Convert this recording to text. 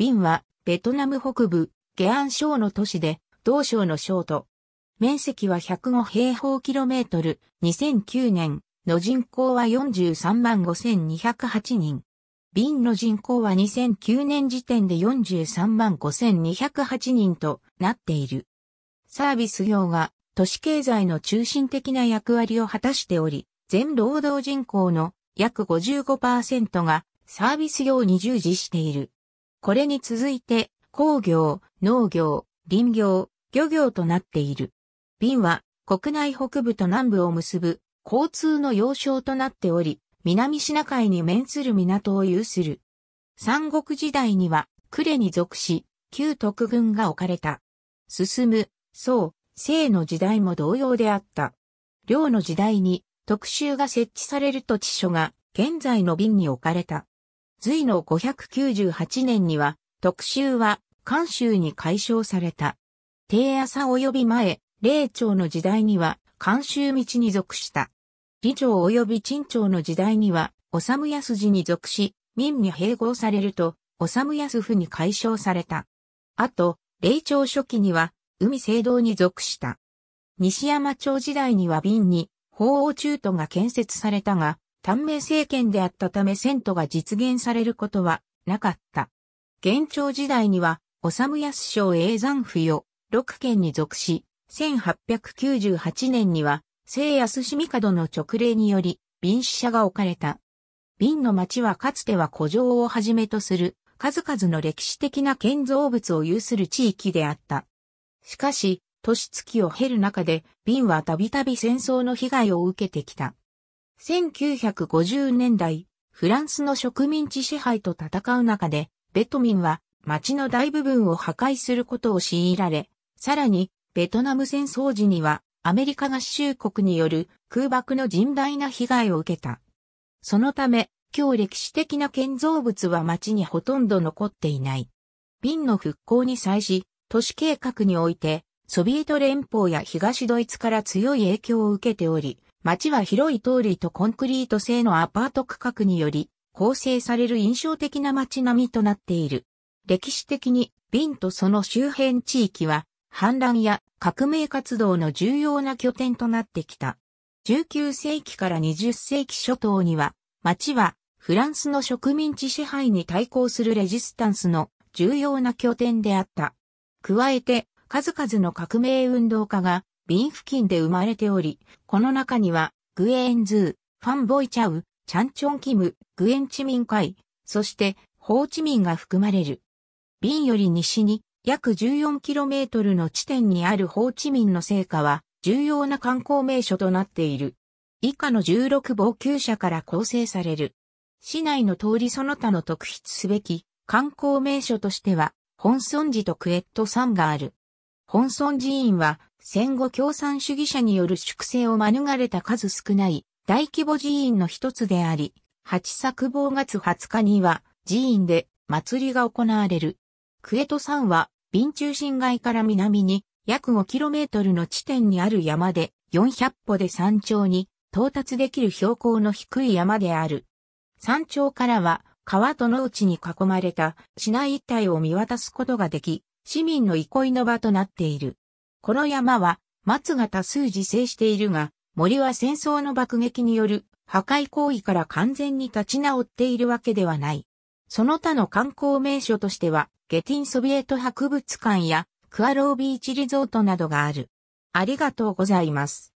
瓶は、ベトナム北部、ゲアン省の都市で、同省の省都。面積は105平方キロメートル、2009年の人口は43万5208人。瓶の人口は2009年時点で43万5208人となっている。サービス業が都市経済の中心的な役割を果たしており、全労働人口の約55%がサービス業に従事している。これに続いて、工業、農業、林業、漁業となっている。便は国内北部と南部を結ぶ交通の要衝となっており、南シナ海に面する港を有する。三国時代には、呉に属し、旧徳軍が置かれた。進む、宋、清の時代も同様であった。領の時代に特集が設置されると地所が現在の便に置かれた。隋の598年には、特集は、関州に解消された。低朝及び前、霊朝の時代には、関州道に属した。李朝及び陳朝の時代には、やす寺に属し、民に併合されると、やす府に解消された。あと、霊朝初期には、海聖堂に属した。西山朝時代には瓶に、法王中都が建設されたが、短命政権であったため遷都が実現されることはなかった。元朝時代には、おさむやす省永山府よ、六県に属し、1898年には、聖安市帝の直令により、便死者が置かれた。便の町はかつては古城をはじめとする、数々の歴史的な建造物を有する地域であった。しかし、年月を経る中で、便はたびたび戦争の被害を受けてきた。1950年代、フランスの植民地支配と戦う中で、ベトミンは町の大部分を破壊することを強いられ、さらに、ベトナム戦争時には、アメリカ合衆国による空爆の甚大な被害を受けた。そのため、今日歴史的な建造物は町にほとんど残っていない。瓶の復興に際し、都市計画において、ソビエト連邦や東ドイツから強い影響を受けており、街は広い通りとコンクリート製のアパート区画により構成される印象的な街並みとなっている。歴史的にビンとその周辺地域は反乱や革命活動の重要な拠点となってきた。19世紀から20世紀初頭には街はフランスの植民地支配に対抗するレジスタンスの重要な拠点であった。加えて数々の革命運動家が瓶付近で生まれており、この中には、グエンズー、ファンボイチャウ、チャンチョンキム、グエンチミン会、そして、ホーチミンが含まれる。瓶より西に、約 14km の地点にあるホーチミンの成果は、重要な観光名所となっている。以下の16防級者から構成される。市内の通りその他の特筆すべき観光名所としては、本村寺とクエット山がある。本村寺院は戦後共産主義者による粛清を免れた数少ない大規模寺院の一つであり、八作坊月20日には寺院で祭りが行われる。クエト山は、ビ中心街から南に約 5km の地点にある山で400歩で山頂に到達できる標高の低い山である。山頂からは川と農地に囲まれた市内一帯を見渡すことができ、市民の憩いの場となっている。この山は松が多数自生しているが、森は戦争の爆撃による破壊行為から完全に立ち直っているわけではない。その他の観光名所としては、ゲティンソビエト博物館やクアロービーチリゾートなどがある。ありがとうございます。